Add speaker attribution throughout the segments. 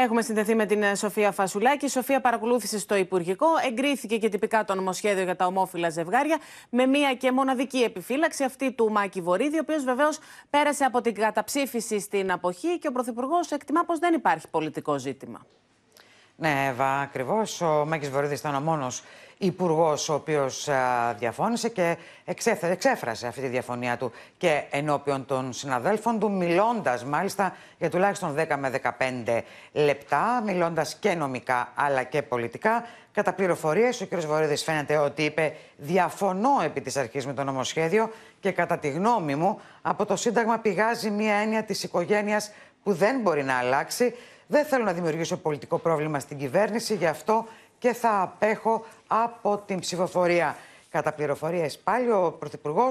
Speaker 1: Έχουμε συνδεθεί με την ε, Σοφία Φασουλάκη. Η Σοφία παρακολούθησες στο Υπουργικό. Εγκρίθηκε και τυπικά το νομοσχέδιο για τα ομόφυλα ζευγάρια με μία και μοναδική επιφύλαξη, αυτή του Μάκη Βορύδη, ο οποίος βεβαίως πέρασε από την καταψήφιση στην αποχή και ο Πρωθυπουργός εκτιμά πως δεν υπάρχει πολιτικό ζήτημα.
Speaker 2: Ναι, Εύα, ακριβώς. Ο Μάκη Βορύδης ήταν ο μόνος υπουργός ο οποίος διαφώνησε και εξέφρασε αυτή τη διαφωνία του και ενώπιον των συναδέλφων του, μιλώντας μάλιστα για τουλάχιστον 10 με 15 λεπτά, μιλώντας και νομικά αλλά και πολιτικά. Κατά πληροφορίες, ο κ. Βορύδης φαίνεται ότι είπε Διαφωνώ επί της αρχής με το νομοσχέδιο και κατά τη γνώμη μου, από το Σύνταγμα πηγάζει μία έννοια της οικογένειας που δεν μπορεί να αλλάξει. Δεν θέλω να δημιουργήσω πολιτικό πρόβλημα στην κυβέρνηση, γι' αυτό και θα απέχω από την ψηφοφορία. Κατά πληροφορίε πάλι, ο Πρωθυπουργός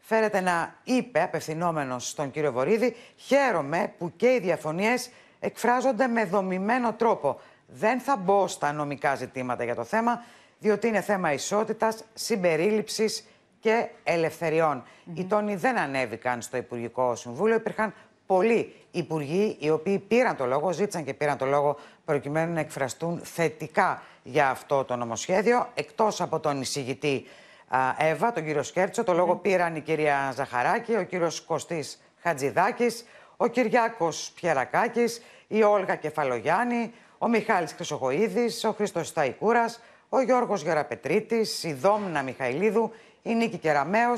Speaker 2: φέρεται να είπε, απευθυνόμενος στον κύριο Βορύδη, χαίρομαι που και οι διαφωνίες εκφράζονται με δομημένο τρόπο. Δεν θα μπω στα νομικά ζητήματα για το θέμα, διότι είναι θέμα ισότητας, συμπερίληψης και ελευθεριων Οι τόνοι δεν ανέβηκαν στο Υπουργικό Συμβούλιο. Υπήρχαν πολλοί υπουργοί οι οποίοι πήραν το λόγο, ζήτησαν και πήραν το λόγο προκειμένου να εκφραστούν θετικά για αυτό το νομοσχέδιο. Εκτός από τον εισηγητή Εύα, τον κύριο Σκέρτσο, το λόγο ναι. πήραν η κυρία Ζαχαράκη, ο κύριος Κωστής Χατζηδάκης, ο Κυριάκος Πιερακάκης, η Όλγα Κεφαλογιάννη, ο Μιχάλης Χρυσογοίδης, ο Χρήστος Σταϊκούρας, ο Γιώργος Γεραπετρίτης, η Δόμνα Μιχαηλίδου, η Νίκη Κεραμέο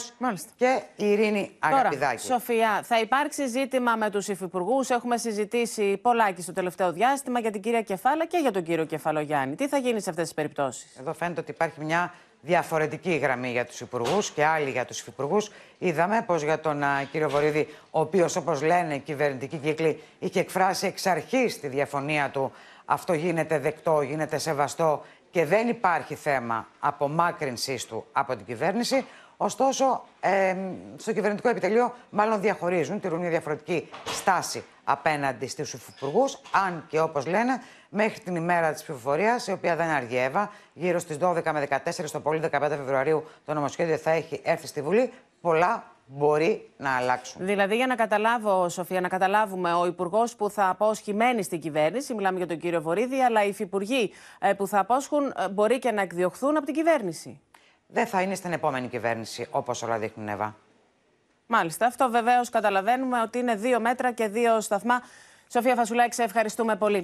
Speaker 2: και η Ειρήνη Αγαπηδάκη.
Speaker 1: Σοφία, θα υπάρξει ζήτημα με τους υφυπουργούς. Έχουμε συζητήσει πολλά και στο τελευταίο
Speaker 2: διάστημα για την κυρία Κεφάλα και για τον κύριο Κεφαλογιάννη. Τι θα γίνει σε αυτές τις περιπτώσεις. Εδώ φαίνεται ότι υπάρχει μια διαφορετική γραμμή για τους υπουργού και άλλη για τους υφυπουργούς. Είδαμε πως για τον κύριο Βορύδη, ο οποίος, όπως λένε οι κυβερνητικοί κύκλοι, είχε εκφράσει εξ αρχής τη διαφωνία του. Αυτό γίνεται δεκτό, γίνεται σεβαστό και δεν υπάρχει θέμα απομάκρυνσής του από την κυβέρνηση. Ωστόσο, στο κυβερνητικό επιτελείο μάλλον διαχωρίζουν, τηρούν μια διαφορετική στάση απέναντι στους υφυπουργούς, αν και όπως λένε, μέχρι την ημέρα της ψηφοφορίας, η οποία δεν αργιέβα, γύρω στις 12 με 14 το πολύ 15 Φεβρουαρίου, το νομοσχέδιο θα έχει έρθει στη Βουλή. Πολλά μπορεί
Speaker 1: να αλλάξουν. Δηλαδή, για να καταλάβω, Σοφία, να καταλάβουμε, ο υπουργός που θα απόσχει στην κυβέρνηση, μιλάμε για τον κύριο Βορύδη, αλλά οι υφυπουργοί ε, που θα απόσχουν ε, μπορεί και να εκδιωχθούν από την
Speaker 2: κυβέρνηση. Δεν θα είναι στην επόμενη κυβέρνηση, όπως όλα δείχνουν, Εύα.
Speaker 1: Μάλιστα. Αυτό βεβαίως καταλαβαίνουμε ότι είναι δύο μέτρα και δύο σταθμά. Σοφία Φασουλάκη, σε ευχαριστούμε πολύ.